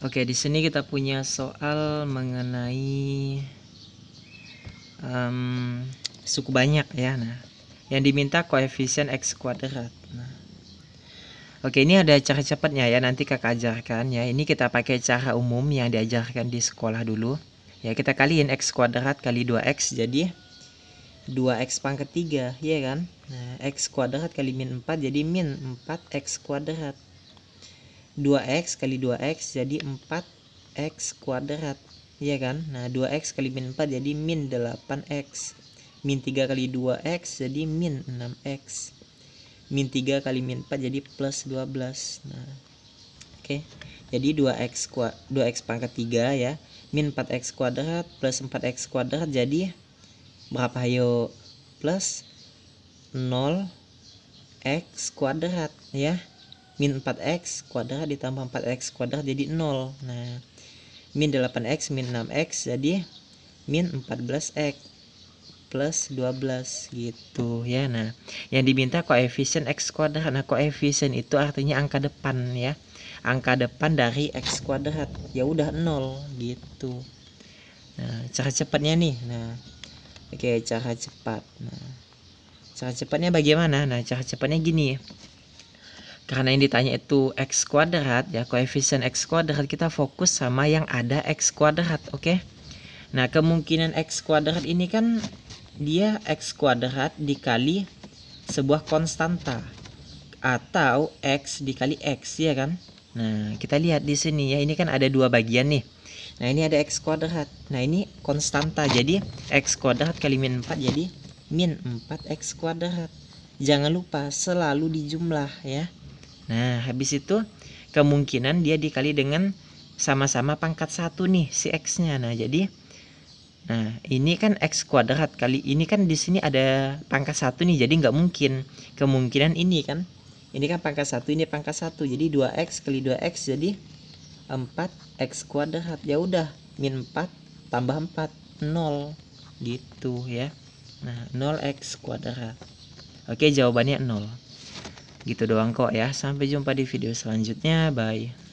Oke, di sini kita punya soal mengenai um, suku banyak ya. Nah, yang diminta koefisien x kuadrat. Nah, Oke, ini ada cara cepatnya ya, nanti kakak ajarkan ya. Ini kita pakai cara umum yang diajarkan di sekolah dulu. Ya, kita kaliin X kuadrat kali 2X jadi 2X pangkat 3, ya kan? Nah, X kuadrat kali min 4 jadi min 4X kuadrat. 2x kali 2x jadi 4x kuadrat Iya kan? Nah 2x kali min 4 jadi min 8x Min 3 kali 2x jadi min 6x Min 3 kali min 4 jadi plus 12 Nah Oke okay. Jadi 2x, kuadrat 2x pangkat 3 ya Min 4x kuadrat plus 4x kuadrat jadi Berapa ayo? Plus 0 x kuadrat ya min 4x kuadrat ditambah 4x kuadrat jadi 0 nah min 8x min 6x jadi min 14x plus 12 gitu ya nah yang diminta koefisien x kuadrat nah koefisien itu artinya angka depan ya angka depan dari x kuadrat ya udah 0 gitu nah cara cepatnya nih nah oke cara cepat nah cara cepatnya bagaimana nah cara cepatnya gini karena yang ditanya itu x kuadrat ya, koefisien x kuadrat kita fokus sama yang ada x kuadrat, oke? Okay? Nah, kemungkinan x kuadrat ini kan dia x kuadrat dikali sebuah konstanta atau x dikali x ya kan? Nah, kita lihat di sini ya, ini kan ada dua bagian nih. Nah, ini ada x kuadrat. Nah, ini konstanta. Jadi x kuadrat kali min 4 jadi min 4x kuadrat. Jangan lupa selalu dijumlah ya. Nah, habis itu kemungkinan dia dikali dengan sama-sama pangkat satu nih si x-nya. Nah, jadi Nah, ini kan x kuadrat kali ini kan di sini ada pangkat satu nih, jadi nggak mungkin. Kemungkinan ini kan, ini kan pangkat satu, ini pangkat satu, jadi 2x kali 2x jadi 4x kuadrat. Ya udah, min 4 tambah 4, 0 gitu ya. Nah, 0x kuadrat. Oke, jawabannya 0. Gitu doang kok ya. Sampai jumpa di video selanjutnya. Bye.